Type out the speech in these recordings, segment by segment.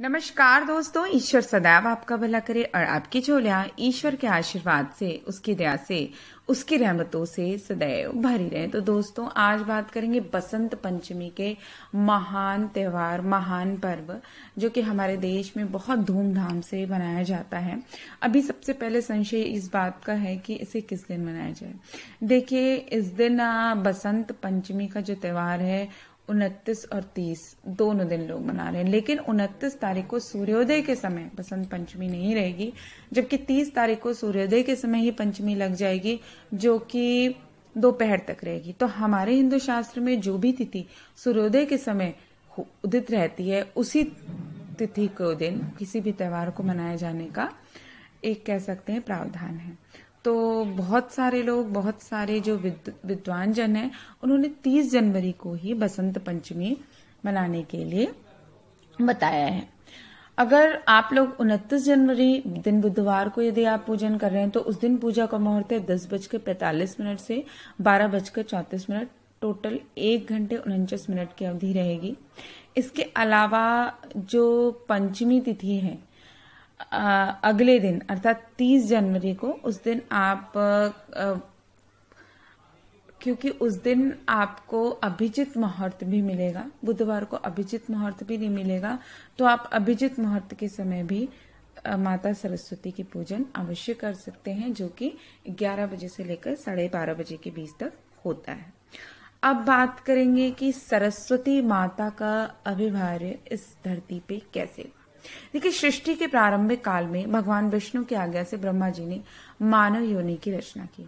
नमस्कार दोस्तों ईश्वर सदैव आपका भला करे और आपकी झोलिया ईश्वर के आशीर्वाद से उसकी दया से उसकी रहमतों से सदैव भरी रहे तो दोस्तों आज बात करेंगे बसंत पंचमी के महान त्यौहार महान पर्व जो कि हमारे देश में बहुत धूमधाम से मनाया जाता है अभी सबसे पहले संशय इस बात का है कि इसे किस दिन मनाया जाए देखिए इस दिन बसंत पंचमी का जो त्यौहार है उनतीस और तीस दोनों दिन लोग मना रहे हैं लेकिन उनतीस तारीख को सूर्योदय के समय बसंत पंचमी नहीं रहेगी जबकि तीस तारीख को सूर्योदय के समय ही पंचमी लग जाएगी जो कि दोपहर तक रहेगी तो हमारे हिंदू शास्त्र में जो भी तिथि सूर्योदय के समय उदित रहती है उसी तिथि को दिन किसी भी त्यौहार को मनाए जाने का एक कह सकते हैं प्रावधान है तो बहुत सारे लोग बहुत सारे जो विद्वान जन हैं उन्होंने 30 जनवरी को ही बसंत पंचमी मनाने के लिए बताया है अगर आप लोग उनतीस जनवरी दिन बुधवार को यदि आप पूजन कर रहे हैं तो उस दिन पूजा का मुहूर्त है दस बज के मिनट से बारह बज के चौंतीस मिनट टोटल एक घंटे उनचास मिनट की अवधि रहेगी इसके अलावा जो पंचमी तिथि है अगले दिन अर्थात 30 जनवरी को उस दिन आप क्योंकि उस दिन आपको अभिजित मुहूर्त भी मिलेगा बुधवार को अभिजित मुहूर्त भी नहीं मिलेगा तो आप अभिजित मुहूर्त के समय भी माता सरस्वती की पूजन अवश्य कर सकते हैं जो कि 11 बजे से लेकर साढ़े बारह बजे के बीच तक होता है अब बात करेंगे कि सरस्वती माता का अभिभार्य इस धरती पे कैसे हुआ देखिए सृष्टि के प्रारंभिक काल में भगवान विष्णु की आज्ञा से ब्रह्मा जी ने मानव योनि की रचना की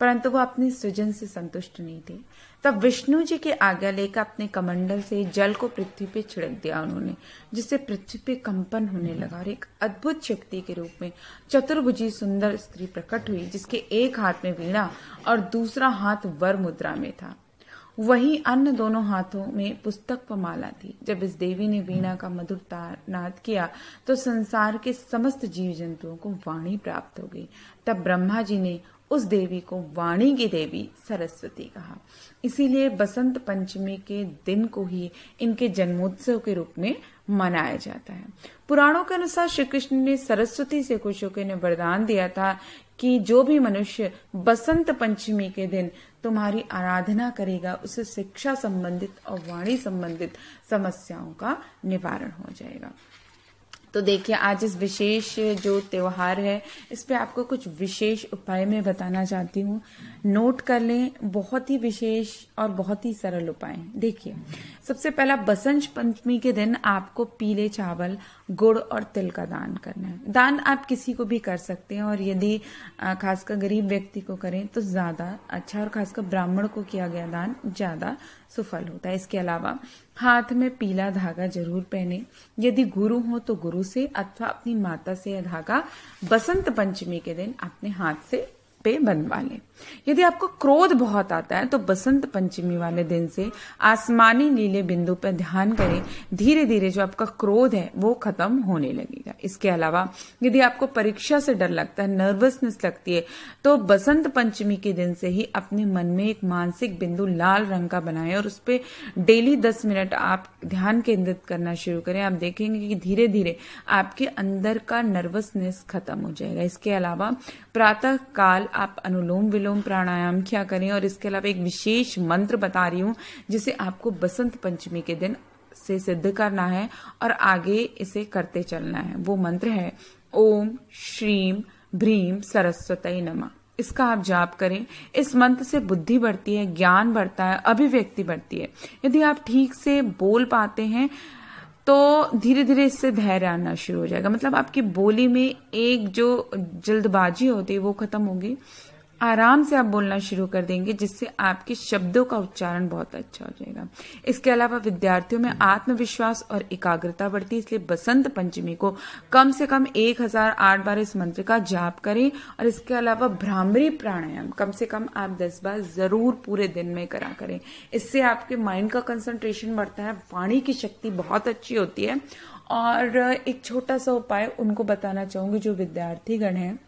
परंतु वो अपने सृजन से संतुष्ट नहीं थे तब विष्णु जी की आज्ञा लेकर अपने कमंडल से जल को पृथ्वी पे छिड़क दिया उन्होंने जिससे पृथ्वी पे कंपन होने लगा और एक अद्भुत शक्ति के रूप में चतुर्भुजी सुंदर स्त्री प्रकट हुई जिसके एक हाथ में वीणा और दूसरा हाथ वर मुद्रा में था वही अन्य दोनों हाथों में पुस्तक माला थी जब इस देवी ने वीणा का मधुर नाद किया तो संसार के समस्त जीव जंतुओं को वाणी प्राप्त हो गई तब ब्रह्मा जी ने उस देवी को वाणी की देवी सरस्वती कहा इसीलिए बसंत पंचमी के दिन को ही इनके जन्मोत्सव के रूप में मनाया जाता है पुराणों के अनुसार श्री कृष्ण ने सरस्वती से खुश होकर ने वरदान दिया था कि जो भी मनुष्य बसंत पंचमी के दिन तुम्हारी आराधना करेगा उसे शिक्षा संबंधित और वाणी संबंधित समस्याओं का निवारण हो जाएगा तो देखिए आज इस विशेष जो त्यौहार है इस पर आपको कुछ विशेष उपाय मैं बताना चाहती हूँ नोट कर लें बहुत ही विशेष और बहुत ही सरल उपाय देखिए सबसे पहला बसंत पंचमी के दिन आपको पीले चावल गुड़ और तिल का दान करना है दान आप किसी को भी कर सकते हैं और यदि खासकर गरीब व्यक्ति को करें तो ज्यादा अच्छा और खासकर ब्राह्मण को किया गया दान ज्यादा सुफल होता है इसके अलावा हाथ में पीला धागा जरूर पहने यदि गुरु हो तो गुरु गुरु से अथवा अपनी माता से यह धागा बसंत पंचमी के दिन अपने हाथ से पे बनवा लें यदि आपको क्रोध बहुत आता है तो बसंत पंचमी वाले दिन से आसमानी नीले बिंदु पर ध्यान करें धीरे धीरे जो आपका क्रोध है वो खत्म होने लगेगा इसके अलावा यदि आपको परीक्षा से डर लगता है नर्वसनेस लगती है तो बसंत पंचमी के दिन से ही अपने मन में एक मानसिक बिंदु लाल रंग का बनाए और उस पर डेली दस मिनट आप ध्यान केंद्रित करना शुरू करें आप देखेंगे कि धीरे धीरे आपके अंदर का नर्वसनेस खत्म हो जाएगा इसके अलावा प्रातः काल आप अनुलोम विलोम प्राणायाम क्या करें और इसके अलावा एक विशेष मंत्र बता रही हूं जिसे आपको बसंत पंचमी के दिन से सिद्ध करना है और आगे इसे करते चलना है वो मंत्र है ओम श्रीम भ्रीम सरस्वती नमा इसका आप जाप करें इस मंत्र से बुद्धि बढ़ती है ज्ञान बढ़ता है अभिव्यक्ति बढ़ती है यदि आप ठीक से बोल पाते हैं तो धीरे धीरे इससे धैर्य आना शुरू हो जाएगा मतलब आपकी बोली में एक जो जल्दबाजी होती है वो खत्म होगी आराम से आप बोलना शुरू कर देंगे जिससे आपके शब्दों का उच्चारण बहुत अच्छा हो जाएगा इसके अलावा विद्यार्थियों में आत्मविश्वास और एकाग्रता बढ़ती है इसलिए बसंत पंचमी को कम से कम एक हजार आठ बार इस मंत्र का जाप करें और इसके अलावा भ्रामरी प्राणायाम कम से कम आप दस बार जरूर पूरे दिन में करा करें इससे आपके माइंड का कंसंट्रेशन बढ़ता है वाणी की शक्ति बहुत अच्छी होती है और एक छोटा सा उपाय उनको बताना चाहूंगी जो विद्यार्थीगण है हैं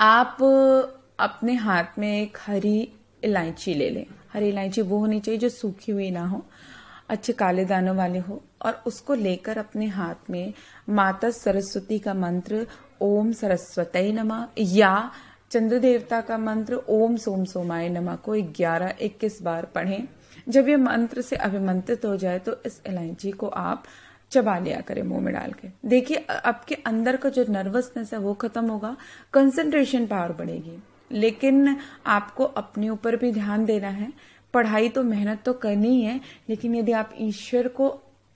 आप अपने हाथ में एक हरी इलायची ले लें हरी इलायची वो होनी चाहिए जो सूखी हुई ना हो अच्छे काले दानों वाले हो और उसको लेकर अपने हाथ में माता सरस्वती का मंत्र ओम सरस्वती नमा या चंद्र देवता का मंत्र ओम सोम सोमाय नमा को ग्यारह इक्कीस बार पढ़ें जब ये मंत्र से अभिमंत्रित हो जाए तो इस इलायची को आप चबा लिया करें मुंह में डाल के देखिए आपके अंदर का जो नर्वसनेस है वो खत्म होगा कंसंट्रेशन पावर बढ़ेगी लेकिन आपको अपने ऊपर भी ध्यान देना है पढ़ाई तो मेहनत तो करनी है लेकिन यदि आप ईश्वर को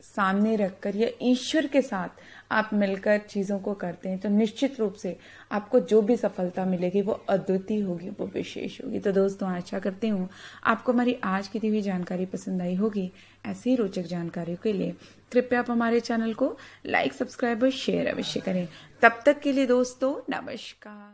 सामने रखकर या ईश्वर के साथ आप मिलकर चीज़ों को करते हैं तो निश्चित रूप से आपको जो भी सफलता मिलेगी वो अद्वितीय होगी वो विशेष होगी तो दोस्तों आशा करती हूँ आपको हमारी आज की दी हुई जानकारी पसंद आई होगी ऐसी ही रोचक जानकारियों के लिए कृपया आप हमारे चैनल को लाइक सब्सक्राइब और शेयर अवश्य करें तब तक के लिए दोस्तों नमस्कार